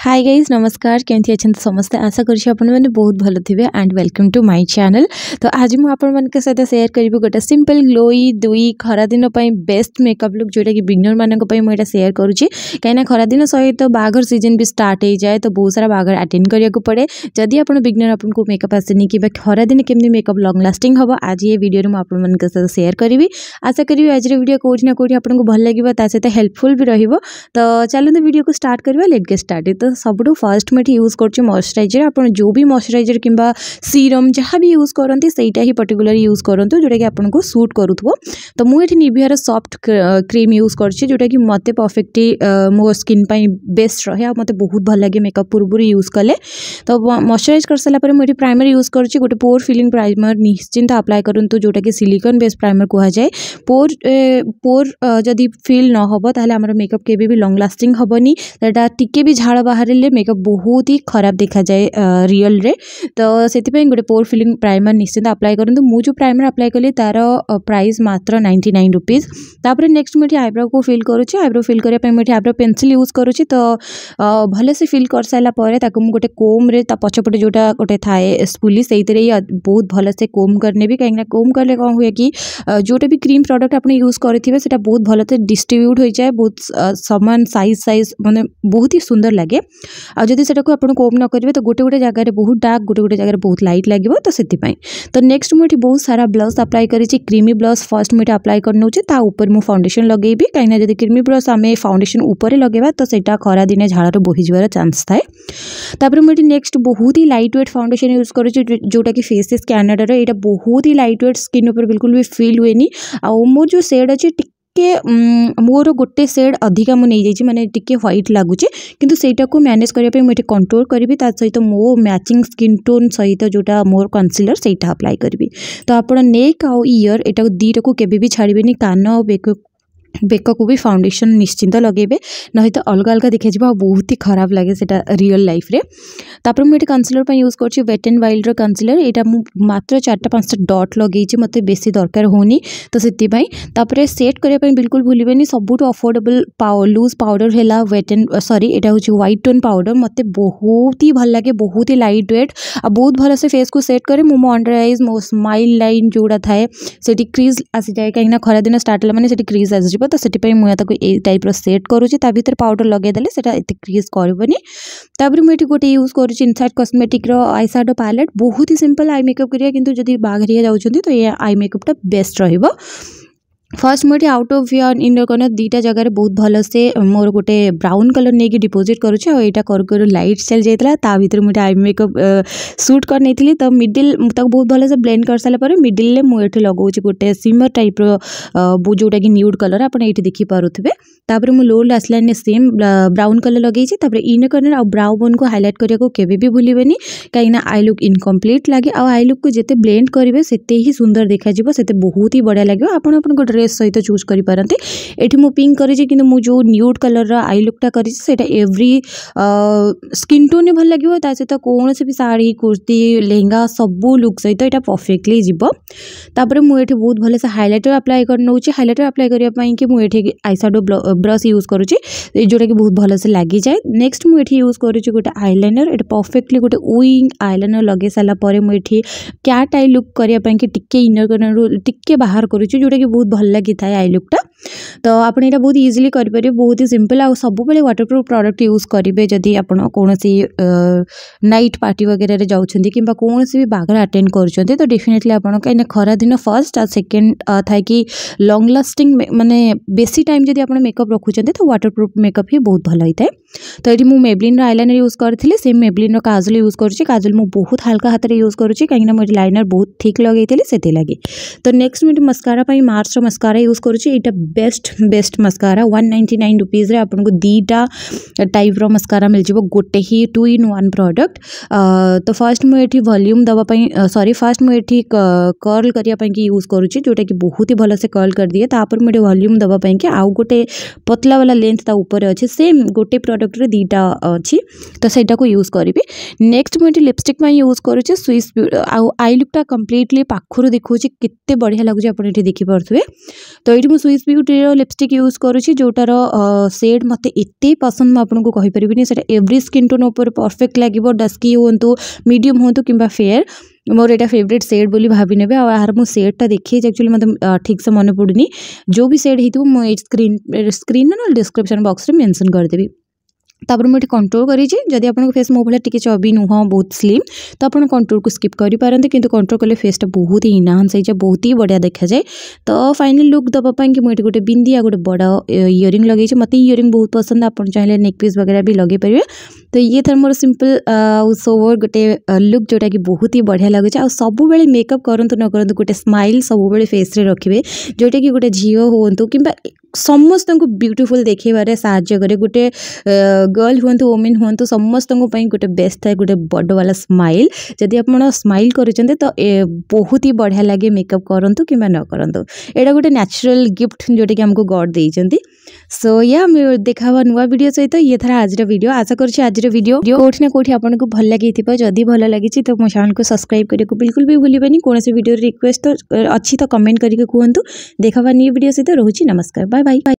hi guys नमस्कार कमी अच्छा तो समस्त आशा कर बहुत भल थे and welcome to my channel तो आज मुझे सहित सेयार करी गोटे सिंपल ग्लोई दुई खरा दिन बेस्ट मेकअप लुक जोटा कि बिगनर मानक मुझे सेयार करुँचे कहीं खरा दिन सहित तो बाघर सीजन भी स्टार्ट हो जाए तो बहुत सारा बाघर आटेड करने को पड़े जदि आप बिगनर आपको मेकअप आसेनि कि खरा दिन केमी मेकअप लंग लास्टिंग हम आज ये भिडियो मुझे सहित सेयार करी आशा करी आज भिडियो कौटिना कौटी आपको भल लगे सहित हेल्पफुल भी रो तो चलो भिडियो तो को स्टार्ट करवा लेट गेट स्टार्ट तो सब फास्ट मुझे यूज कर मश्चराइजर आप जो भी मश्चराइजर कि सीरम जहाँ भी यूज करते सहीटा ही पर्टिकुलर यूज करूँ जोटा कि आपको सुट कर तो मुझे निभिया सफ्ट क्रीम यूज करोटा कि मत परफेक्ट मो स्किन बेस्ट रहे मतलब बहुत भल लगे मेकअप पूर्व यूज कले तो मश्चराइज कर सारापर मुझे प्राइमर यूज कर गोटे पोर फिलिंग प्राइमर निश्चिंत अप्लाय करूँ जोटा कि सिलिकन बेस्ड प्राइमर कह जाए पोर पोर जदि फिल न हो तो आम मेकअप के लंग लास्टिंग हेनी झाड़ बाहरे मेकअप बहुत ही खराब देखा जाए रियल रे तो से गोटे पोर फिलिंग प्राइमर निश्चित अप्लाय करते मुझे प्राइमर अप्लाय कली तार प्राइस मात्र नाइंटी नाइन रुपीज तापर नेक्स्ट मुझे आईब्रो को फिल कर आईब्रो फिल करने मुझे आईब्रो पेनसिल यूज कर तो भले से फिल कर सारापर ताको गोटे कोम्रे पचपटे जोटा गोटे थाए स्पुली से बहुत भलसे कोम करने भी कहीं कोम कले कौन हुए कि जोटा भी क्रीम प्रडक्ट आप यूज करेंगे बहुत भलसे डिस्ट्रब्यूट हो जाए बहुत सामान सैज सैज मैंने बहुत ही सुंदर लगे आदि से ओप न करेंगे तो गोटे गोटे जगह बहुत डार्क गोटे गोटे जगह बहुत लाइट लगे तो से तो नेक्स्ट मुझे बहुत सारा blush apply creamy blush first मुझे अप्लाई कर फाउंडेसन लगे कहीं क्रिमी ब्लस आम फाउंडेसन उपर लगे तो सहीटा खरा दिन झाड़ बोहार चान्स थाए मुझे नेक्स्ट बहुत ही लाइट व्वेट फाउंडेसन यूज कर जोटा कि फेस स्कानर यहाँ बहुत ही लाइट व्वेट स्किन बिल्कुल भी फिल हुए नहीं आ मोर जो सेड अच्छे टे मोर गोटे सेड अधिक मुझे नहीं जाइए मैंने टी ह्व लगुच कितु से मैनेज करने मुझे कंट्रोल करी सहित तो मो मैचिंग स्किन टोन सहित जो मोर कन्सिलर से अप्लाई करी तो आप नेक आउ इयर यू दीटा को केवी छाड़बे कान बेक बेक को भी फाउंडेशन निश्चिंत लगे नही तो अलग अलग देखा आ बहुत ही खराब लगे सेटा रियल लाइफ रे तापर मुझे कनसिलर पर यूज कर वेट एंड वाइल्ड रनसिलर यहाँ मात्र चार पांचटा डट लगे मत बेस दरकार होपर सेट करने बिल्कुल भूल सब अफोर्डेबल लुज पाउडर है व्वेट एंड सरी यहाँ हूँ ह्वैट टोन पाउडर मत बहुत ही भल लगे बहुत ही लाइट व्वेट आ बहुत भल से फेस को सेट कैर मुझ मो अंडर आईज मो स्माइल लाइन जोड़ा थाए से क्रिज आसी जाए कहीं खरा दिन स्टार्ट मैंने क्रिज आस ହେଇଯିବ ତ ସେଥିପାଇଁ ମୁଁ ତାକୁ ଏଇ ଟାଇପ୍ର ସେଟ୍ କରୁଛି ତା ଭିତରେ ପାଉଡ଼ର୍ ଲଗାଇଦେଲେ ସେଇଟା ଏତେ କ୍ରିଜ୍ କରିବନି ତାପରେ ମୁଁ ଏଠି ଗୋଟେ ୟୁଜ୍ କରୁଛି ଇନସାଇଟ୍ କସ୍ମେଟିକ୍ର ଆଇ ସାଡ଼ୋ ପ୍ୟାଲେଟ୍ ବହୁତ ହି ସିମ୍ପଲ୍ ଆଇ ମେକଅପ୍ କରିବା କିନ୍ତୁ ଯଦି ବାଘରିଆ ଯାଉଛନ୍ତି ତ ଏ ଆଇ ମେକଅପ୍ଟା ବେଷ୍ଟ ରହିବ फर्स्ट मुझे out of your in corner दुटा जगह बहुत भल से मोर गोटे ब्राउन कलर नहीं कि डिपोजिट कर लाइट चल जाता भितर मुझे आई मेकअप सुट कर नहीं थी तो मिडिल बहुत भल से ब्लेंड कर सारापर मिडिल मुझे लगे गोटे सीमर टाइप जोटा कि न्यूड कलर आप देखिपे तापर मुझ लोल आसला सेम ब्राउन कलर लगे इन कर्नर आउ ब्राउ बोन को हाइलाइट करा के भूल कहीं आई लुक इनकम्प्लीट लगे आउ आई लुक् जिते ब्लेंड करेंगे से सुंदर देखा से बहुत ही बढ़िया लगे आप गोटे ड्रेस सहित चूज कर पारती पिंक करें जो न्यूट कलर रई लुकटा करा एव्री स्किन टोन भी भल लगे सहित कौन से भी शाढ़ी कुर्ती लेंगा सब लुक् सहित यहाँ परफेक्टली जीवर मुझे बहुत भले से हाइलाइटर आप्लाय कर नौ हाइलाइटर आप्लाय करने कि आई साडो ब्रश यूज करुँचे जोटा कि बहुत भले से लग जाए नेक्स्ट मुझे यूज करुच्छी गोटे आईलैनर ये परफेक्टली गोटे विंग आईलैनर लगे सारापर मुझे क्या टाइप लुक करने टी इनर कर्नर टी बाहर करुच्छे जोटा कि बहुत भल ଲାଗିଥାଏ ଆଇ ଲୁକ୍ଟା ତ ଆପଣ ଏଇଟା ବହୁତ ଇଜିଲି କରିପାରିବେ ବହୁତ ହି ସିମ୍ପଲ୍ ଆଉ ସବୁବେଳେ ୱାଟରପ୍ରୁଫ୍ ପ୍ରଡ଼କ୍ଟ ୟୁଜ୍ କରିବେ ଯଦି ଆପଣ କୌଣସି ନାଇଟ୍ ପାର୍ଟି ବଗେରାରେ ଯାଉଛନ୍ତି କିମ୍ବା କୌଣସି ବି ବାହାଘର ଆଟେଣ୍ଡ କରୁଛନ୍ତି ତ ଡେଫିନେଟଲି ଆପଣ କାହିଁକିନା ଖରାଦିନ ଫାର୍ଷ୍ଟ ଆଉ ସେକେଣ୍ଡ ଥାଏ କି ଲଙ୍ଗ୍ ଲାଷ୍ଟିଂ ମାନେ ବେଶୀ ଟାଇମ୍ ଯଦି ଆପଣ ମେକଅପ୍ ରଖୁଛନ୍ତି ତ ୱାଟରପ୍ରୁଫ୍ ମେକଅପ୍ ହିଁ ବହୁତ ଭଲ ହେଇଥାଏ ତ ଏଠି ମୁଁ ମେବ୍ଲିନ୍ର ଆଇଲାଇନର ୟୁଜ୍ କରିଥିଲି ସେ ମେବ୍ଲିନ୍ର କାଜଲ ୟୁଜ୍ କରୁଛି କାଜଲ ମୁଁ ବହୁତ ହାଲକା ହାତରେ ୟୁଜ୍ କରୁଛି କାହିଁକିନା ମୁଁ ଏଠି ଲାଇନର ବହୁତ ଥିକ୍ ଲଗେଇଥିଲି ସେଥିଲାଗି ତ ନେକ୍ସଟ ମୁଁ ଏଠି ମସ୍କାରା ପାଇଁ ମାର୍ଚ୍ଚର मस्कारा यूज करा best best mascara one ninety nine rupees रे आपको दीटा टाइप रस्कारा मिल जाए गोटे ही टू इन वन प्रोडक्ट तो फास्ट मुझे वल्यूम दवापी सरी फास्ट मुझे कर्ल करने यूज करुच्ची जोटा कि बहुत ही भलसे कर्ल कर दिए मुझे वल्यूम दवापी आउ गोटे पतला वाला लेंथ तर अच्छे सेम गोटे प्रडक्ट रीटा अच्छी तो सहीटा को यूज करी नेक्स्ट मुझे लिपस्टिक यूज करुचे स्विस्ट आउ आई लुकटा कम्प्लीटली पाखु देखुच्छे के बढ़िया लगुच्छे आपड़ ये देखिपे ତ ଏଇଠି ମୁଁ ସୁଇସ୍ ବିୟୁଟିର ଲିପଷ୍ଟିକ୍ ୟୁଜ୍ କରୁଛି ଯେଉଁଟାର ସେଡ଼୍ ମୋତେ ଏତେ ପସନ୍ଦ ମୁଁ ଆପଣଙ୍କୁ କହିପାରିବିନି ସେଇଟା ଏଭ୍ରି ସ୍କିନ୍ ଟୋନ୍ ଉପରେ ପରଫେକ୍ଟ ଲାଗିବ ଡସ୍କି ହୁଅନ୍ତୁ ମିଡ଼ିୟମ୍ ହୁଅନ୍ତୁ କିମ୍ବା ଫେୟାର୍ ମୋର ଏଇଟା ଫେଭରେଟ୍ ସେଡ଼୍ ବୋଲି ଭାବିନେବେ ଆଉ ଏହାର ମୁଁ ସେଡ଼୍ଟା ଦେଖିଛି ଆକ୍ଚୁଆଲି ମୋତେ ଠିକ୍ସେ ମନେ ପଡ଼ୁନି ଯେଉଁ ବି ସେଡ଼୍ ହେଇଥିବ ମୁଁ ଏଇ ସ୍କ୍ରିନ୍ ସ୍କ୍ରିନ୍ ନା ନହେଲେ ଡିସ୍କ୍ରିପସନ୍ ବକ୍ସରେ ମେନ୍ସନ୍ କରିଦେବି तापर मुझे कंट्रोल करी आपको फेस मो भाया टी चबी नुह बहुत स्लीम तो आप कंट्रोल को स्कीप पारे कि कंट्रोल कले फेसटा बहुत ही इनहांस हो जाए बहुत ही बढ़िया देखा जाए तो फाइनल लुक् दबापाई कि मुझे गोटे बिंदी आ गोटे बड़ इयरिंग लगे मत इयरिंग बहुत पसंद आप चाहिए नेक पीस वगैरह भी लगे पारे तो ये थर मोर सिंपल सोवर गोटे लुक् जोटा कि बहुत ही बढ़िया लगे लगुच सब मेकअप करूँ न करूँ गोटे स्माइल सब फेस रखे जोटा कि गोटे झील हूँ कि समस्त को ब्यूटीफुल देखे सा गोटे गर्ल हुँ ओमेन हूँ समस्त गोटे बेस्ट थाए गोटे बड़ वाला स्माइल जदि आप स्माइल करें तो बहुत ही बढ़िया लगे मेकअप करूँ कि न करूँ एटा गोटे न्याचुराल गिफ्ट जोटा कि आमको गड दे सो या देखा नुआ भिड सहित ये थारा आज भिड आशा कर आज ना कौटी आपको भल लगे जदि भल लगी तो मो चैनल को सब्सक्राइब करके बिल्कुल भी भूल कौन से भिडियो रिक्वेस्ट अच्छी तो कमेंट करके कहतु देखा न्यू भिड सहित रोचे नमस्कार बाय बाय